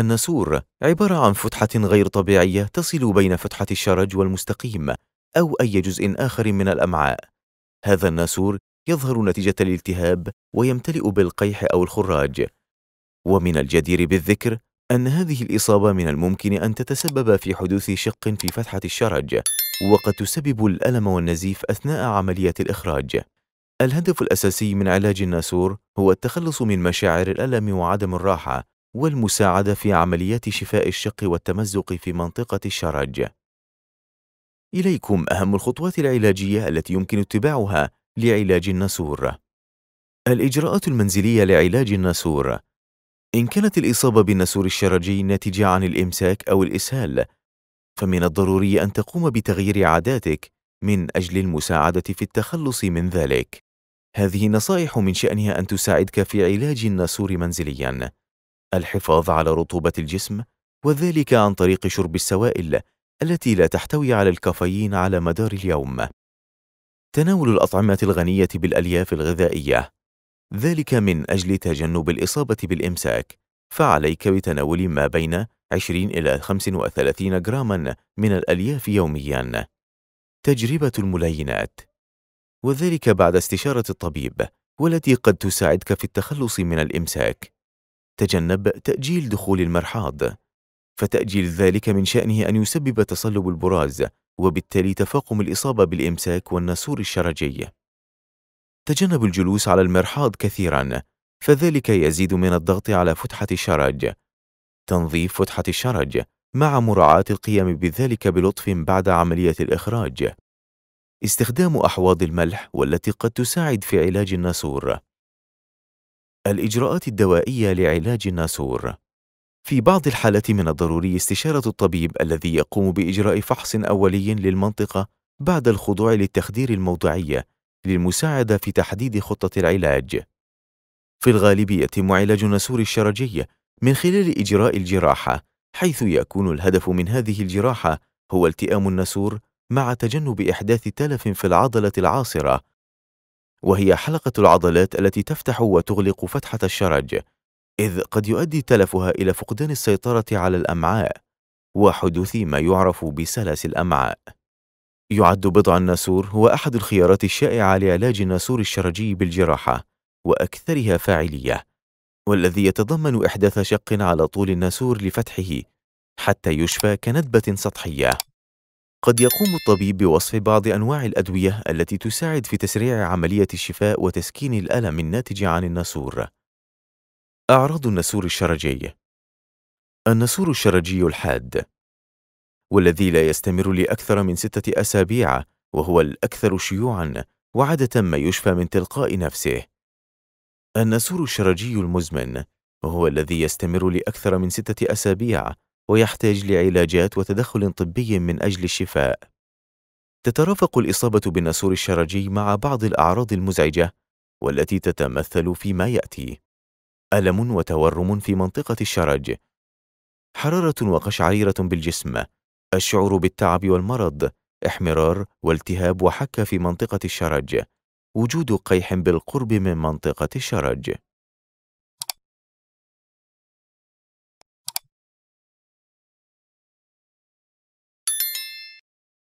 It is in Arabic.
النسور عبارة عن فتحة غير طبيعية تصل بين فتحة الشرج والمستقيم أو أي جزء آخر من الأمعاء. هذا النسور يظهر نتيجة الالتهاب ويمتلئ بالقيح أو الخراج. ومن الجدير بالذكر أن هذه الإصابة من الممكن أن تتسبب في حدوث شق في فتحة الشرج، وقد تسبب الألم والنزيف أثناء عملية الإخراج. الهدف الأساسي من علاج الناسور هو التخلص من مشاعر الألم وعدم الراحة والمساعدة في عمليات شفاء الشق والتمزق في منطقة الشرج. إليكم أهم الخطوات العلاجية التي يمكن اتباعها لعلاج النسور. الإجراءات المنزلية لعلاج النسور إن كانت الإصابة بالنسور الشرجي ناتجة عن الإمساك أو الإسهال، فمن الضروري أن تقوم بتغيير عاداتك من أجل المساعدة في التخلص من ذلك. هذه نصائح من شأنها أن تساعدك في علاج النسور منزلياً. الحفاظ على رطوبة الجسم وذلك عن طريق شرب السوائل التي لا تحتوي على الكافيين على مدار اليوم تناول الأطعمة الغنية بالألياف الغذائية ذلك من أجل تجنب الإصابة بالإمساك فعليك بتناول ما بين 20 إلى 35 جراماً من الألياف يومياً تجربة الملينات وذلك بعد استشارة الطبيب والتي قد تساعدك في التخلص من الإمساك تجنب تأجيل دخول المرحاض فتأجيل ذلك من شأنه أن يسبب تصلب البراز وبالتالي تفاقم الإصابة بالإمساك والنسور الشرجي تجنب الجلوس على المرحاض كثيرا فذلك يزيد من الضغط على فتحة الشرج تنظيف فتحة الشرج مع مراعاة القيام بذلك بلطف بعد عملية الإخراج استخدام أحواض الملح والتي قد تساعد في علاج النسور الإجراءات الدوائية لعلاج الناسور في بعض الحالات من الضروري استشارة الطبيب الذي يقوم بإجراء فحص أولي للمنطقة بعد الخضوع للتخدير الموضعية للمساعدة في تحديد خطة العلاج. في الغالب يتم علاج النسور الشرجي من خلال إجراء الجراحة، حيث يكون الهدف من هذه الجراحة هو التئام النسور مع تجنب إحداث تلف في العضلة العاصرة وهي حلقة العضلات التي تفتح وتغلق فتحة الشرج إذ قد يؤدي تلفها إلى فقدان السيطرة على الأمعاء وحدوث ما يعرف بسلس الأمعاء يعد بضع الناسور هو أحد الخيارات الشائعة لعلاج الناسور الشرجي بالجراحة وأكثرها فاعلية والذي يتضمن إحداث شق على طول الناسور لفتحه حتى يشفى كندبة سطحية قد يقوم الطبيب بوصف بعض أنواع الأدوية التي تساعد في تسريع عملية الشفاء وتسكين الألم الناتج عن النسور. أعراض النسور الشرجي النسور الشرجي الحاد والذي لا يستمر لأكثر من ستة أسابيع وهو الأكثر شيوعًا وعادة ما يشفى من تلقاء نفسه. النسور الشرجي المزمن وهو الذي يستمر لأكثر من ستة أسابيع ويحتاج لعلاجات وتدخل طبي من أجل الشفاء. تترافق الإصابة بالنسور الشرجي مع بعض الأعراض المزعجة والتي تتمثل فيما يأتي: ألم وتورم في منطقة الشرج، حرارة وقشعريرة بالجسم، الشعور بالتعب والمرض، احمرار والتهاب وحكة في منطقة الشرج، وجود قيح بالقرب من منطقة الشرج.